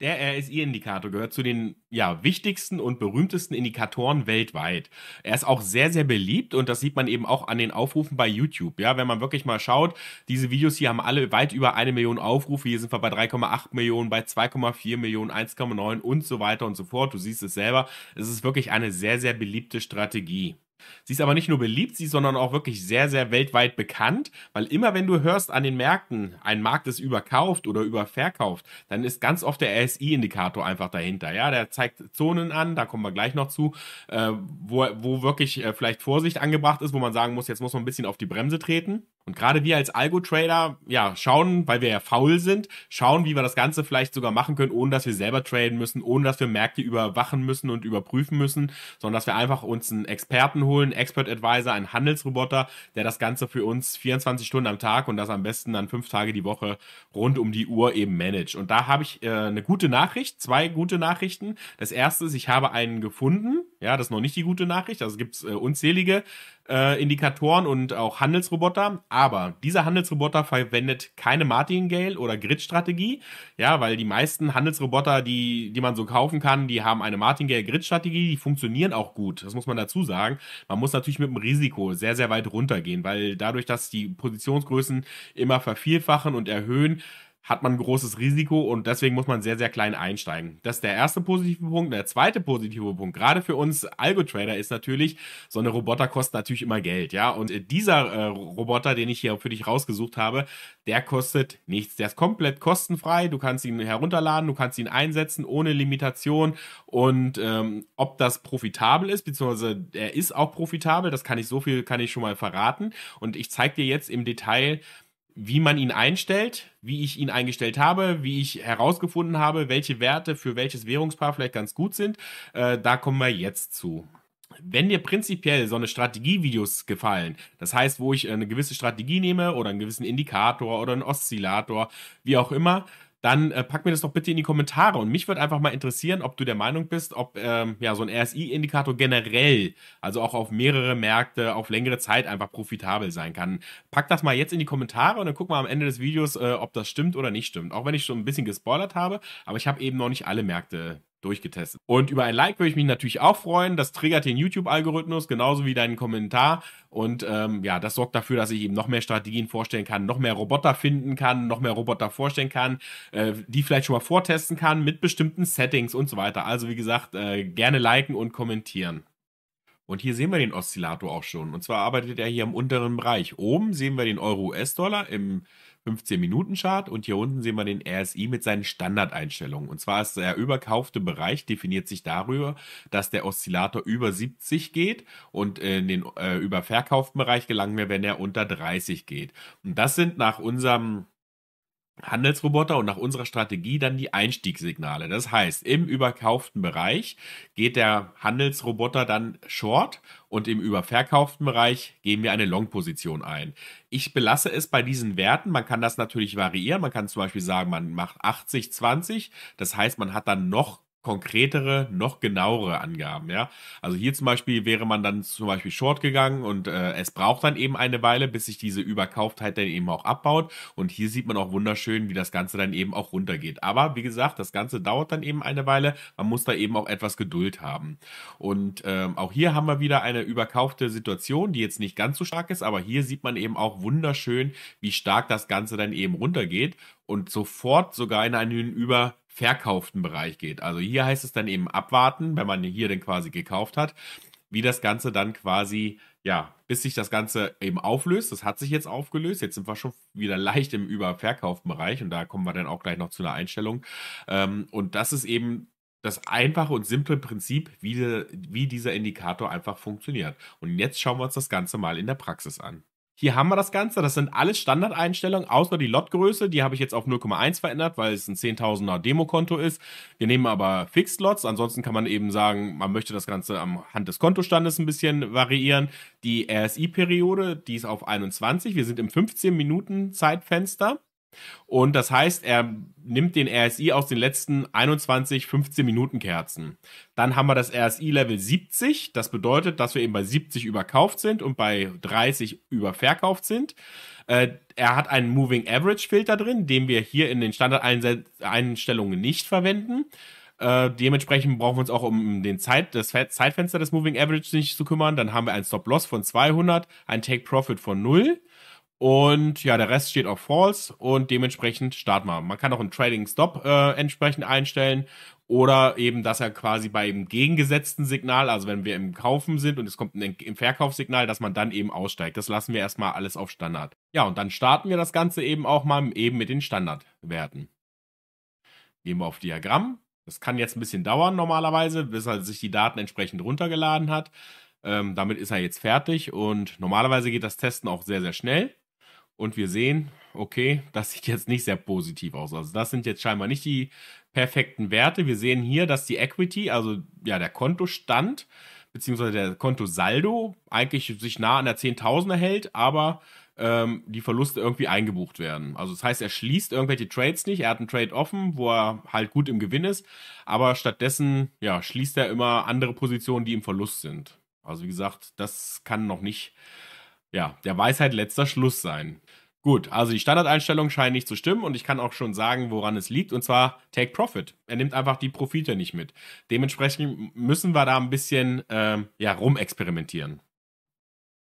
Der RSI-Indikator gehört zu den ja, wichtigsten und berühmtesten Indikatoren weltweit. Er ist auch sehr, sehr beliebt und das sieht man eben auch an den Aufrufen bei YouTube. Ja, wenn man wirklich mal schaut, diese Videos hier haben alle weit über eine Million Aufrufe. Hier sind wir bei 3,8 Millionen, bei 2,4 Millionen, 1,9 und so weiter und so fort. Du siehst es selber. Es ist wirklich eine sehr, sehr beliebte Strategie. Sie ist aber nicht nur beliebt, sie ist sondern auch wirklich sehr, sehr weltweit bekannt, weil immer wenn du hörst an den Märkten, ein Markt ist überkauft oder überverkauft, dann ist ganz oft der RSI-Indikator einfach dahinter. Ja, der zeigt Zonen an, da kommen wir gleich noch zu, äh, wo, wo wirklich äh, vielleicht Vorsicht angebracht ist, wo man sagen muss, jetzt muss man ein bisschen auf die Bremse treten. Und gerade wir als Algo-Trader, ja, schauen, weil wir ja faul sind, schauen, wie wir das Ganze vielleicht sogar machen können, ohne dass wir selber traden müssen, ohne dass wir Märkte überwachen müssen und überprüfen müssen, sondern dass wir einfach uns einen Experten holen, Expert Advisor, einen Handelsroboter, der das Ganze für uns 24 Stunden am Tag und das am besten dann fünf Tage die Woche rund um die Uhr eben managt. Und da habe ich äh, eine gute Nachricht, zwei gute Nachrichten. Das erste ist, ich habe einen gefunden. Ja, das ist noch nicht die gute Nachricht. Also es gibt äh, unzählige äh, Indikatoren und auch Handelsroboter. Aber dieser Handelsroboter verwendet keine Martingale oder Grid-Strategie. Ja, weil die meisten Handelsroboter, die, die man so kaufen kann, die haben eine Martingale-Grid-Strategie. Die funktionieren auch gut. Das muss man dazu sagen. Man muss natürlich mit dem Risiko sehr, sehr weit runtergehen, weil dadurch, dass die Positionsgrößen immer vervielfachen und erhöhen, hat man ein großes Risiko und deswegen muss man sehr, sehr klein einsteigen. Das ist der erste positive Punkt. Der zweite positive Punkt, gerade für uns Algo-Trader, ist natürlich, so eine Roboter kostet natürlich immer Geld, ja. Und äh, dieser äh, Roboter, den ich hier für dich rausgesucht habe, der kostet nichts. Der ist komplett kostenfrei. Du kannst ihn herunterladen, du kannst ihn einsetzen ohne Limitation. Und ähm, ob das profitabel ist, beziehungsweise er ist auch profitabel, das kann ich so viel, kann ich schon mal verraten. Und ich zeige dir jetzt im Detail, wie man ihn einstellt, wie ich ihn eingestellt habe, wie ich herausgefunden habe, welche Werte für welches Währungspaar vielleicht ganz gut sind. Äh, da kommen wir jetzt zu. Wenn dir prinzipiell so eine Strategievideos gefallen, das heißt, wo ich eine gewisse Strategie nehme oder einen gewissen Indikator oder einen Oszillator, wie auch immer, dann äh, pack mir das doch bitte in die Kommentare. Und mich würde einfach mal interessieren, ob du der Meinung bist, ob ähm, ja, so ein RSI-Indikator generell, also auch auf mehrere Märkte, auf längere Zeit einfach profitabel sein kann. Pack das mal jetzt in die Kommentare und dann gucken wir am Ende des Videos, äh, ob das stimmt oder nicht stimmt. Auch wenn ich schon ein bisschen gespoilert habe, aber ich habe eben noch nicht alle Märkte durchgetestet. Und über ein Like würde ich mich natürlich auch freuen. Das triggert den YouTube-Algorithmus, genauso wie deinen Kommentar. Und ähm, ja, das sorgt dafür, dass ich eben noch mehr Strategien vorstellen kann, noch mehr Roboter finden kann, noch mehr Roboter vorstellen kann, äh, die vielleicht schon mal vortesten kann mit bestimmten Settings und so weiter. Also wie gesagt, äh, gerne liken und kommentieren. Und hier sehen wir den Oszillator auch schon. Und zwar arbeitet er hier im unteren Bereich. Oben sehen wir den Euro-US-Dollar im 15-Minuten-Chart und hier unten sehen wir den RSI mit seinen Standardeinstellungen. Und zwar ist der überkaufte Bereich definiert sich darüber, dass der Oszillator über 70 geht und in den äh, überverkauften Bereich gelangen wir, wenn er unter 30 geht. Und das sind nach unserem Handelsroboter und nach unserer Strategie dann die Einstiegssignale. Das heißt, im überkauften Bereich geht der Handelsroboter dann short und im überverkauften Bereich gehen wir eine Long-Position ein. Ich belasse es bei diesen Werten. Man kann das natürlich variieren. Man kann zum Beispiel sagen, man macht 80, 20. Das heißt, man hat dann noch konkretere, noch genauere Angaben. Ja, also hier zum Beispiel wäre man dann zum Beispiel short gegangen und äh, es braucht dann eben eine Weile, bis sich diese Überkauftheit dann eben auch abbaut. Und hier sieht man auch wunderschön, wie das Ganze dann eben auch runtergeht. Aber wie gesagt, das Ganze dauert dann eben eine Weile. Man muss da eben auch etwas Geduld haben. Und ähm, auch hier haben wir wieder eine überkaufte Situation, die jetzt nicht ganz so stark ist, aber hier sieht man eben auch wunderschön, wie stark das Ganze dann eben runtergeht und sofort sogar in einen Über verkauften Bereich geht. Also hier heißt es dann eben abwarten, wenn man hier dann quasi gekauft hat, wie das Ganze dann quasi, ja, bis sich das Ganze eben auflöst. Das hat sich jetzt aufgelöst. Jetzt sind wir schon wieder leicht im überverkauften Bereich und da kommen wir dann auch gleich noch zu einer Einstellung. Ähm, und das ist eben das einfache und simple Prinzip, wie, wie dieser Indikator einfach funktioniert. Und jetzt schauen wir uns das Ganze mal in der Praxis an. Hier haben wir das Ganze. Das sind alles Standardeinstellungen, außer die Lotgröße. Die habe ich jetzt auf 0,1 verändert, weil es ein 10.000er Demokonto ist. Wir nehmen aber Fixed Lots. Ansonsten kann man eben sagen, man möchte das Ganze am Hand des Kontostandes ein bisschen variieren. Die RSI-Periode, die ist auf 21. Wir sind im 15 Minuten Zeitfenster. Und das heißt, er nimmt den RSI aus den letzten 21, 15 Minuten Kerzen. Dann haben wir das RSI Level 70. Das bedeutet, dass wir eben bei 70 überkauft sind und bei 30 überverkauft sind. Äh, er hat einen Moving Average Filter drin, den wir hier in den Standardeinstellungen nicht verwenden. Äh, dementsprechend brauchen wir uns auch um den Zeit, das Zeitfenster des Moving Average nicht zu kümmern. Dann haben wir einen Stop-Loss von 200, einen Take-Profit von 0 und ja, der Rest steht auf False und dementsprechend starten wir. Man kann auch einen Trading Stop äh, entsprechend einstellen oder eben, dass er quasi bei dem gegengesetzten Signal, also wenn wir im Kaufen sind und es kommt ein, im Verkaufssignal, dass man dann eben aussteigt. Das lassen wir erstmal alles auf Standard. Ja, und dann starten wir das Ganze eben auch mal eben mit den Standardwerten. Gehen wir auf Diagramm. Das kann jetzt ein bisschen dauern normalerweise, bis er sich die Daten entsprechend runtergeladen hat. Ähm, damit ist er jetzt fertig und normalerweise geht das Testen auch sehr, sehr schnell und wir sehen, okay, das sieht jetzt nicht sehr positiv aus. Also das sind jetzt scheinbar nicht die perfekten Werte. Wir sehen hier, dass die Equity, also ja, der Kontostand beziehungsweise der Kontosaldo eigentlich sich nah an der 10.000er hält, aber ähm, die Verluste irgendwie eingebucht werden. Also das heißt, er schließt irgendwelche Trades nicht, er hat einen Trade offen, wo er halt gut im Gewinn ist, aber stattdessen ja, schließt er immer andere Positionen, die im Verlust sind. Also wie gesagt, das kann noch nicht ja, der Weisheit letzter Schluss sein. Gut, also die Standardeinstellungen scheinen nicht zu stimmen und ich kann auch schon sagen, woran es liegt, und zwar Take Profit. Er nimmt einfach die Profite nicht mit. Dementsprechend müssen wir da ein bisschen äh, ja, rumexperimentieren.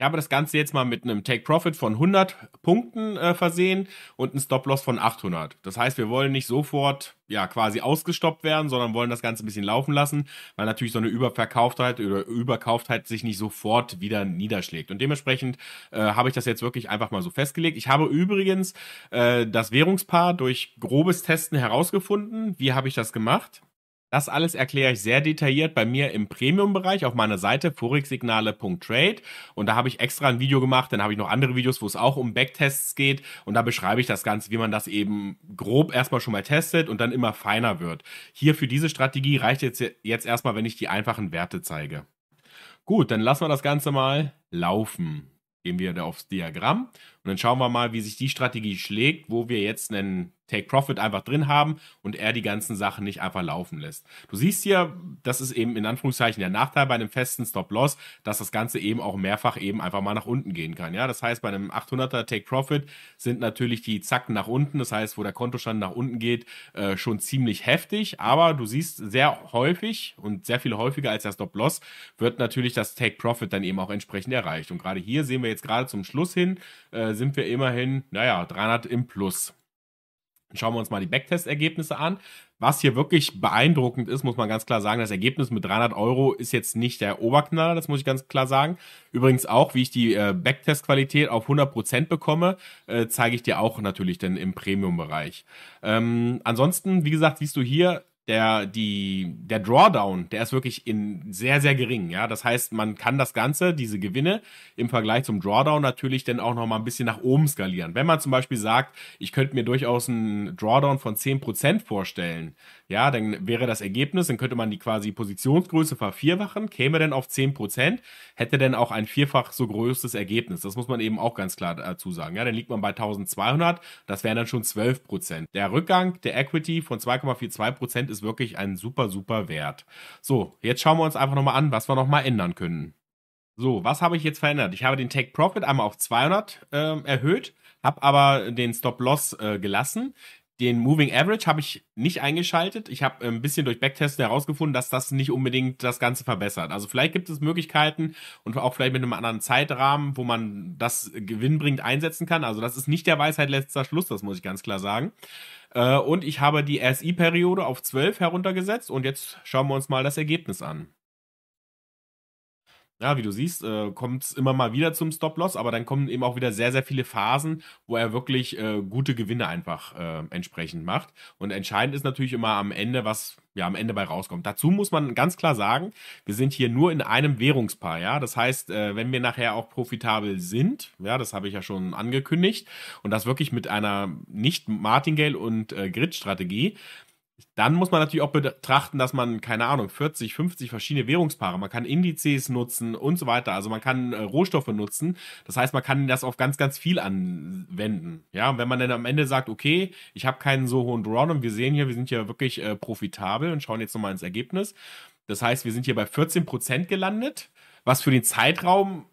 Ich habe das Ganze jetzt mal mit einem Take-Profit von 100 Punkten äh, versehen und einem Stop-Loss von 800. Das heißt, wir wollen nicht sofort ja quasi ausgestoppt werden, sondern wollen das Ganze ein bisschen laufen lassen, weil natürlich so eine Überverkauftheit oder Überkauftheit sich nicht sofort wieder niederschlägt. Und dementsprechend äh, habe ich das jetzt wirklich einfach mal so festgelegt. Ich habe übrigens äh, das Währungspaar durch grobes Testen herausgefunden. Wie habe ich das gemacht? Das alles erkläre ich sehr detailliert bei mir im Premium-Bereich auf meiner Seite furigsignale.trade und da habe ich extra ein Video gemacht, dann habe ich noch andere Videos, wo es auch um Backtests geht und da beschreibe ich das Ganze, wie man das eben grob erstmal schon mal testet und dann immer feiner wird. Hier für diese Strategie reicht jetzt, jetzt erstmal, wenn ich die einfachen Werte zeige. Gut, dann lassen wir das Ganze mal laufen. Gehen wir wieder aufs Diagramm und dann schauen wir mal, wie sich die Strategie schlägt, wo wir jetzt einen Take-Profit einfach drin haben und er die ganzen Sachen nicht einfach laufen lässt. Du siehst hier, das ist eben in Anführungszeichen der Nachteil bei einem festen Stop-Loss, dass das Ganze eben auch mehrfach eben einfach mal nach unten gehen kann. Ja, das heißt, bei einem 800er Take-Profit sind natürlich die Zacken nach unten, das heißt, wo der Kontostand nach unten geht, äh, schon ziemlich heftig, aber du siehst sehr häufig und sehr viel häufiger als der Stop-Loss wird natürlich das Take-Profit dann eben auch entsprechend erreicht. Und gerade hier sehen wir jetzt gerade zum Schluss hin, äh, äh, sind wir immerhin, naja, 300 im Plus. schauen wir uns mal die Backtest-Ergebnisse an. Was hier wirklich beeindruckend ist, muss man ganz klar sagen, das Ergebnis mit 300 Euro ist jetzt nicht der Oberknaller, das muss ich ganz klar sagen. Übrigens auch, wie ich die äh, Backtest-Qualität auf 100% bekomme, äh, zeige ich dir auch natürlich dann im Premium-Bereich. Ähm, ansonsten, wie gesagt, siehst du hier, der, die, der Drawdown, der ist wirklich in sehr, sehr gering. Ja, das heißt, man kann das Ganze, diese Gewinne im Vergleich zum Drawdown natürlich dann auch nochmal ein bisschen nach oben skalieren. Wenn man zum Beispiel sagt, ich könnte mir durchaus einen Drawdown von 10% vorstellen, ja, dann wäre das Ergebnis, dann könnte man die quasi Positionsgröße vervierfachen, käme dann auf 10%, hätte dann auch ein vierfach so größtes Ergebnis. Das muss man eben auch ganz klar dazu sagen. Ja, dann liegt man bei 1200, das wären dann schon 12%. Der Rückgang der Equity von 2,42% ist ist wirklich ein super, super Wert. So, jetzt schauen wir uns einfach nochmal an, was wir nochmal ändern können. So, was habe ich jetzt verändert? Ich habe den Take Profit einmal auf 200 äh, erhöht, habe aber den Stop Loss äh, gelassen den Moving Average habe ich nicht eingeschaltet. Ich habe ein bisschen durch Backtesten herausgefunden, dass das nicht unbedingt das Ganze verbessert. Also vielleicht gibt es Möglichkeiten und auch vielleicht mit einem anderen Zeitrahmen, wo man das gewinnbringend einsetzen kann. Also das ist nicht der Weisheit letzter Schluss, das muss ich ganz klar sagen. Äh, und ich habe die rsi periode auf 12 heruntergesetzt und jetzt schauen wir uns mal das Ergebnis an ja, wie du siehst, äh, kommt es immer mal wieder zum Stop-Loss, aber dann kommen eben auch wieder sehr, sehr viele Phasen, wo er wirklich äh, gute Gewinne einfach äh, entsprechend macht. Und entscheidend ist natürlich immer am Ende, was ja am Ende bei rauskommt. Dazu muss man ganz klar sagen, wir sind hier nur in einem Währungspaar, ja. Das heißt, äh, wenn wir nachher auch profitabel sind, ja, das habe ich ja schon angekündigt, und das wirklich mit einer nicht Martingale und äh, Grid-Strategie, dann muss man natürlich auch betrachten, dass man, keine Ahnung, 40, 50 verschiedene Währungspaare, man kann Indizes nutzen und so weiter. Also man kann äh, Rohstoffe nutzen. Das heißt, man kann das auf ganz, ganz viel anwenden. Ja, wenn man dann am Ende sagt, okay, ich habe keinen so hohen Drawdown und wir sehen hier, wir sind hier wirklich äh, profitabel und schauen jetzt nochmal ins Ergebnis. Das heißt, wir sind hier bei 14% gelandet, was für den Zeitraum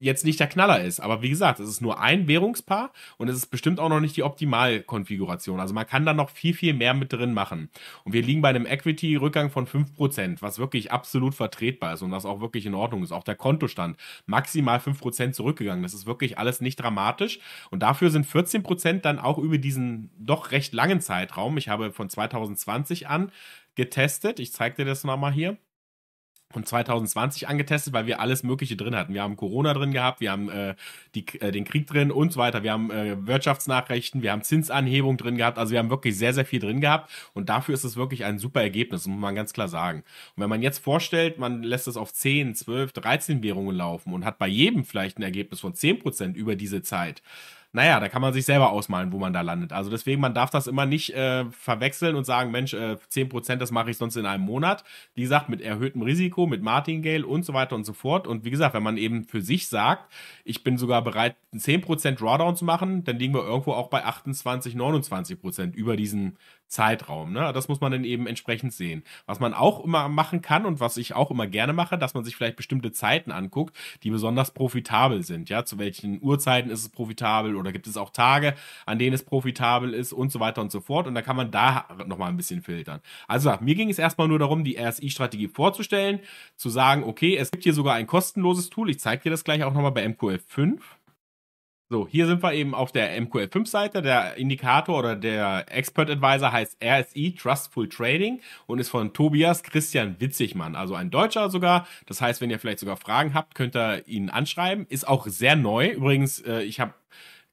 jetzt nicht der Knaller ist. Aber wie gesagt, es ist nur ein Währungspaar und es ist bestimmt auch noch nicht die Optimalkonfiguration. Also man kann da noch viel, viel mehr mit drin machen. Und wir liegen bei einem Equity-Rückgang von 5%, was wirklich absolut vertretbar ist und was auch wirklich in Ordnung ist. Auch der Kontostand maximal 5% zurückgegangen. Das ist wirklich alles nicht dramatisch. Und dafür sind 14% dann auch über diesen doch recht langen Zeitraum, ich habe von 2020 an getestet, ich zeige dir das nochmal hier, und 2020 angetestet, weil wir alles Mögliche drin hatten. Wir haben Corona drin gehabt, wir haben äh, die, äh, den Krieg drin und so weiter. Wir haben äh, Wirtschaftsnachrichten, wir haben Zinsanhebung drin gehabt. Also wir haben wirklich sehr, sehr viel drin gehabt. Und dafür ist es wirklich ein super Ergebnis, muss man ganz klar sagen. Und wenn man jetzt vorstellt, man lässt es auf 10, 12, 13 Währungen laufen und hat bei jedem vielleicht ein Ergebnis von 10% Prozent über diese Zeit, naja, da kann man sich selber ausmalen, wo man da landet. Also deswegen, man darf das immer nicht äh, verwechseln und sagen, Mensch, äh, 10%, das mache ich sonst in einem Monat. Wie gesagt, mit erhöhtem Risiko, mit Martingale und so weiter und so fort. Und wie gesagt, wenn man eben für sich sagt, ich bin sogar bereit, 10% Drawdown zu machen, dann liegen wir irgendwo auch bei 28, 29% über diesen Zeitraum. Ne? Das muss man dann eben entsprechend sehen. Was man auch immer machen kann und was ich auch immer gerne mache, dass man sich vielleicht bestimmte Zeiten anguckt, die besonders profitabel sind. Ja, zu welchen Uhrzeiten ist es profitabel oder gibt es auch Tage, an denen es profitabel ist und so weiter und so fort. Und da kann man da nochmal ein bisschen filtern. Also mir ging es erstmal nur darum, die RSI-Strategie vorzustellen, zu sagen, okay, es gibt hier sogar ein kostenloses Tool. Ich zeige dir das gleich auch nochmal bei MQF 5. So, hier sind wir eben auf der MQL5-Seite. Der Indikator oder der Expert Advisor heißt RSI, Trustful Trading, und ist von Tobias Christian Witzigmann, also ein Deutscher sogar. Das heißt, wenn ihr vielleicht sogar Fragen habt, könnt ihr ihn anschreiben. Ist auch sehr neu. Übrigens, äh, ich habe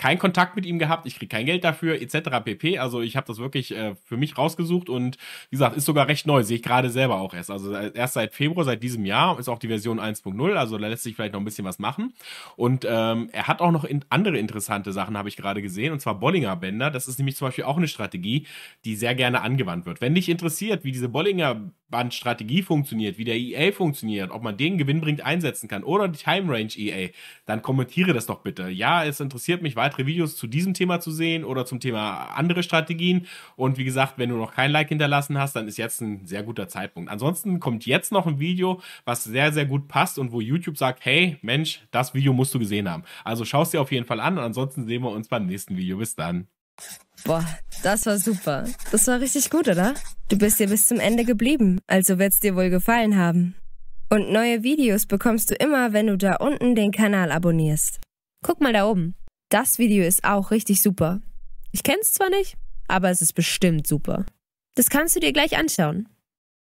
keinen Kontakt mit ihm gehabt, ich kriege kein Geld dafür, etc. pp. Also ich habe das wirklich äh, für mich rausgesucht und wie gesagt, ist sogar recht neu, sehe ich gerade selber auch erst. Also äh, erst seit Februar, seit diesem Jahr ist auch die Version 1.0, also da lässt sich vielleicht noch ein bisschen was machen. Und ähm, er hat auch noch in andere interessante Sachen, habe ich gerade gesehen, und zwar Bollinger Bänder. Das ist nämlich zum Beispiel auch eine Strategie, die sehr gerne angewandt wird. Wenn dich interessiert, wie diese Bollinger Bandstrategie funktioniert, wie der EA funktioniert, ob man den gewinnbringend einsetzen kann oder die Time Range EA, dann kommentiere das doch bitte. Ja, es interessiert mich weiter weitere Videos zu diesem Thema zu sehen oder zum Thema andere Strategien. Und wie gesagt, wenn du noch kein Like hinterlassen hast, dann ist jetzt ein sehr guter Zeitpunkt. Ansonsten kommt jetzt noch ein Video, was sehr, sehr gut passt und wo YouTube sagt, hey Mensch, das Video musst du gesehen haben. Also schau es dir auf jeden Fall an und ansonsten sehen wir uns beim nächsten Video. Bis dann. Boah, das war super. Das war richtig gut, oder? Du bist hier bis zum Ende geblieben, also wird es dir wohl gefallen haben. Und neue Videos bekommst du immer, wenn du da unten den Kanal abonnierst. Guck mal da oben. Das Video ist auch richtig super. Ich kenn's zwar nicht, aber es ist bestimmt super. Das kannst du dir gleich anschauen.